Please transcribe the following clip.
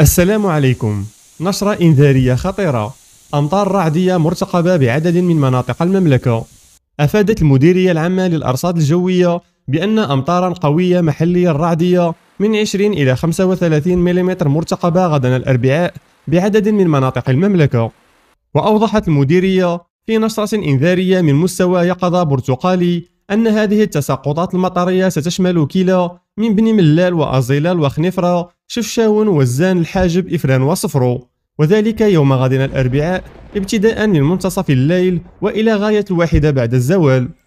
السلام عليكم نشرة إنذارية خطيرة أمطار رعدية مرتقبة بعدد من مناطق المملكة أفادت المديرية العامة للأرصاد الجوية بأن أمطارا قوية محلية رعدية من 20 إلى 35 ملم مرتقبة غدا الأربعاء بعدد من مناطق المملكة وأوضحت المديرية في نشرة إنذارية من مستوى يقظة برتقالي أن هذه التساقطات المطرية ستشمل كلا من بني ملال وأزيلال وخنفرة شفشاون وزان الحاجب إفران وصفرو وذلك يوم غد الأربعاء ابتداء من منتصف الليل وإلى غاية الواحدة بعد الزوال